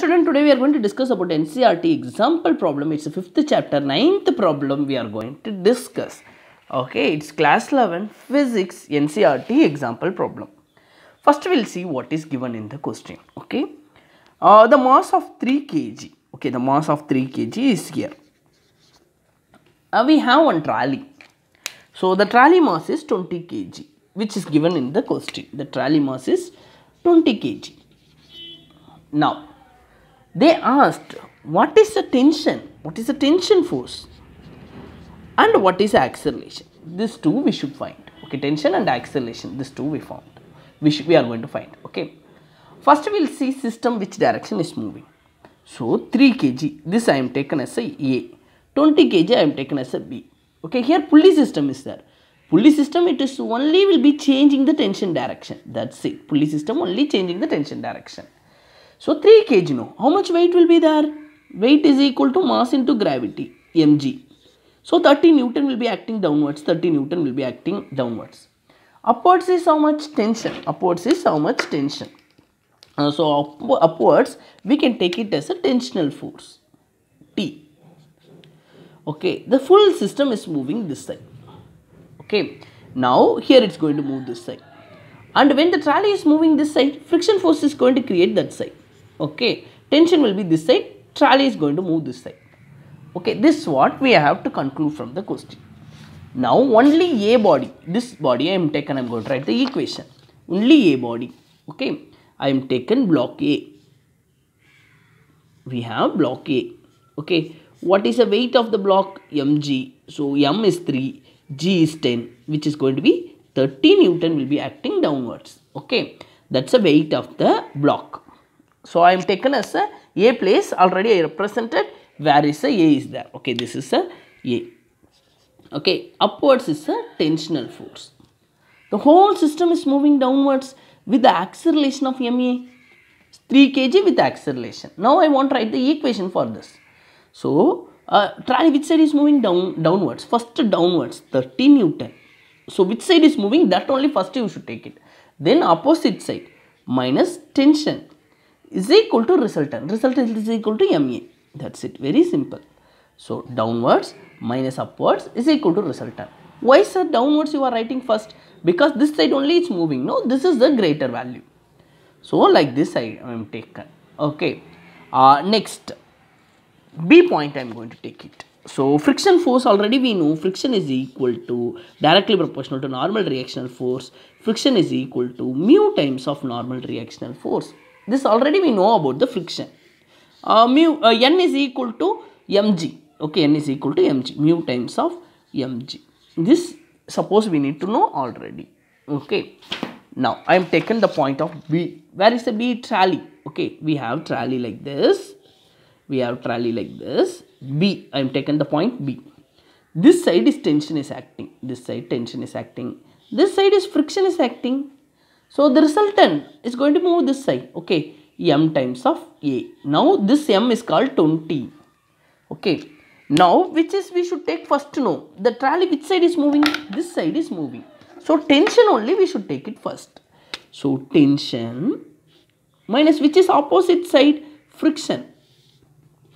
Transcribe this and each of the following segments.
student, today we are going to discuss about NCRT example problem. It's the fifth chapter, ninth problem we are going to discuss. Okay, it's class 11 physics NCRT example problem. First, we'll see what is given in the question. Okay, uh, the mass of 3 kg. Okay, the mass of 3 kg is here. Uh, we have one trolley. So, the trolley mass is 20 kg, which is given in the question. The trolley mass is 20 kg. Now, they asked, what is the tension? What is the tension force? And what is acceleration? These two we should find. Okay, tension and acceleration, these two we found. We, should, we are going to find. Okay. First we will see system which direction is moving. So 3 kg, this I am taken as a A. 20 kg I am taken as a B. Okay, here pulley system is there. Pulley system it is only will be changing the tension direction. That's it. Pulley system only changing the tension direction. So 3 kg now. How much weight will be there? Weight is equal to mass into gravity, mg. So 30 Newton will be acting downwards. 30 Newton will be acting downwards. Upwards is how much tension? Upwards is how much tension? Uh, so up upwards, we can take it as a tensional force, T. Okay, the full system is moving this side. Okay, now here it's going to move this side. And when the trolley is moving this side, friction force is going to create that side okay tension will be this side trolley is going to move this side okay this what we have to conclude from the question now only a body this body i am taken i am going to write the equation only a body okay i am taken block a we have block a okay what is the weight of the block mg so m is 3 g is 10 which is going to be 30 newton will be acting downwards okay that's the weight of the block so, I am taken as a A place already I represented where is a A is there. Okay, this is a A. Okay, upwards is a tensional force. The whole system is moving downwards with the acceleration of MA. 3 kg with acceleration. Now I want to write the equation for this. So, uh, which side is moving down downwards? First downwards 30 Newton. So, which side is moving that only first you should take it. Then opposite side minus tension is equal to resultant. Resultant is equal to MA. That's it. Very simple. So downwards minus upwards is equal to resultant. Why sir downwards you are writing first? Because this side only it's moving. No, this is the greater value. So like this I am taken. Okay. Uh, next B point I am going to take it. So friction force already we know friction is equal to directly proportional to normal reactional force. Friction is equal to mu times of normal reactional force. This already we know about the friction. Uh, mu uh, n is equal to mg. Okay, n is equal to mg. Mu times of mg. This suppose we need to know already. Okay. Now, I am taken the point of B. Where is the B trolley? Okay, we have trolley like this. We have trolley like this. B, I am taken the point B. This side is tension is acting. This side tension is acting. This side is friction is acting. So the resultant is going to move this side. Okay. M times of A. Now this M is called 20. Okay. Now which is we should take first to know. The trolley which side is moving? This side is moving. So tension only we should take it first. So tension minus which is opposite side? Friction.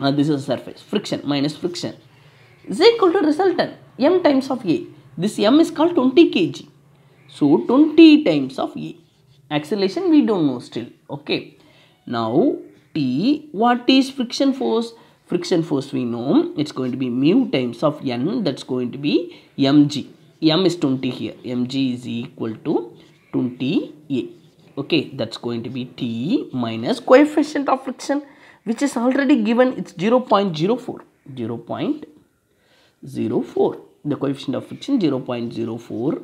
Now this is surface. Friction minus friction is equal to resultant M times of A. This M is called 20 kg. So 20 times of A acceleration we don't know still okay now T what is friction force friction force we know it's going to be mu times of N that's going to be mg m is 20 here mg is equal to 20a okay that's going to be T minus coefficient of friction which is already given it's 0 0.04 0 0.04 the coefficient of friction 0 0.04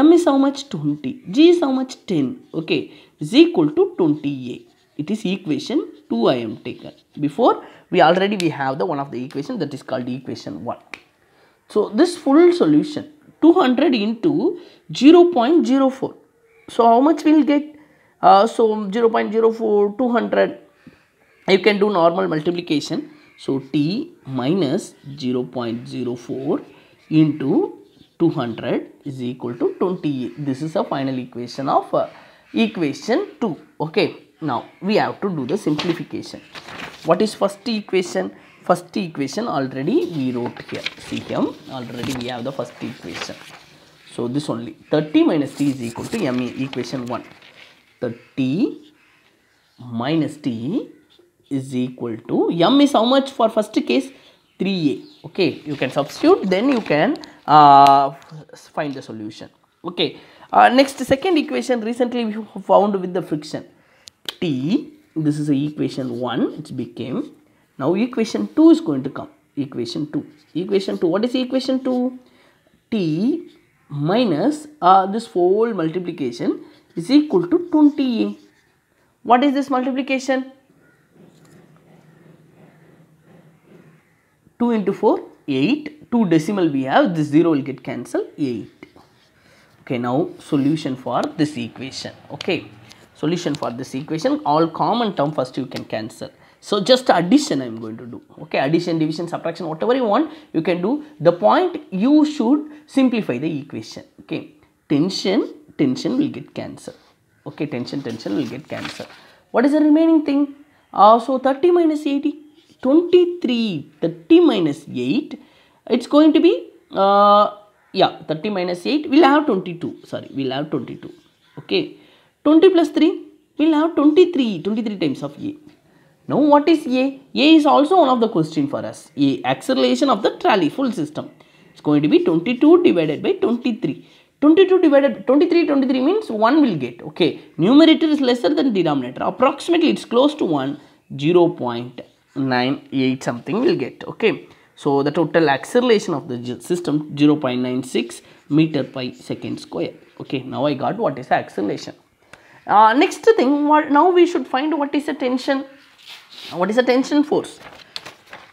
m is how much 20 g is how much 10 okay is equal to 20a it is equation 2 i am taken before we already we have the one of the equation that is called equation 1 so this full solution 200 into 0 0.04 so how much we will get uh, so 0 0.04 200 you can do normal multiplication so t minus 0 0.04 into 200 is equal to 20. This is the final equation of uh, equation 2. Okay. Now, we have to do the simplification. What is first equation? First equation already we wrote here. See here, already we have the first equation. So, this only 30 minus t is equal to ME equation 1. 30 minus t is equal to m is how much for first case 3a okay you can substitute then you can uh, find the solution. Okay. Uh, next second equation recently we found with the friction T. This is equation 1 it became. Now equation 2 is going to come. Equation 2. Equation 2. What is equation 2? T minus uh, this whole multiplication is equal to 20. What is this multiplication? 2 into 4, 8 2 decimal we have, this 0 will get cancelled 8. Okay, now solution for this equation. Okay, solution for this equation, all common term first you can cancel. So just addition I am going to do. Okay, addition, division, subtraction, whatever you want, you can do. The point you should simplify the equation. Okay, tension, tension will get cancelled. Okay, tension, tension will get cancelled. What is the remaining thing? Uh, so 30 minus 80, 23, 30 minus 8, it's going to be uh, yeah 30 minus 8 we'll have 22 sorry we'll have 22 okay 20 plus 3 we'll have 23 23 times of a now what is a a is also one of the question for us a acceleration of the trolley full system it's going to be 22 divided by 23 22 divided 23 23 means 1 will get okay numerator is lesser than denominator approximately it's close to 1 0 0.98 something will get okay so the total acceleration of the system 0.96 meter per second square. Okay, now I got what is the acceleration. Uh, next thing, what, now we should find what is the tension. What is the tension force?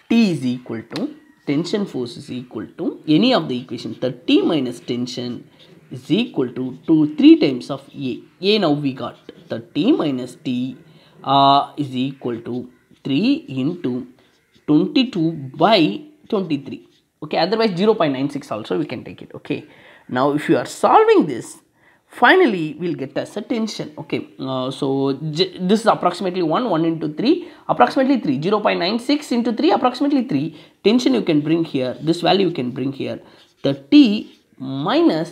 T is equal to tension force is equal to any of the equation 30 minus tension is equal to 2 3 times of A. A now we got 30 minus T uh, is equal to 3 into 22 by 23 okay otherwise 0.96 also we can take it okay now if you are solving this finally we'll get as a tension okay uh, so this is approximately 1 1 into 3 approximately 3 0 0.96 into 3 approximately 3 tension you can bring here this value you can bring here the t minus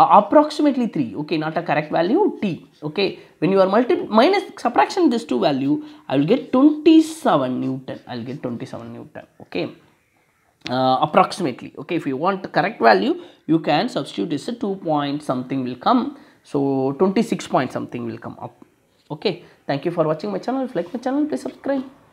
uh, approximately 3 okay not a correct value t okay when you are multi minus subtraction this two value i will get 27 newton i'll get 27 newton okay uh, approximately okay if you want the correct value you can substitute this uh, 2 point something will come so 26 point something will come up okay thank you for watching my channel if you like my channel please subscribe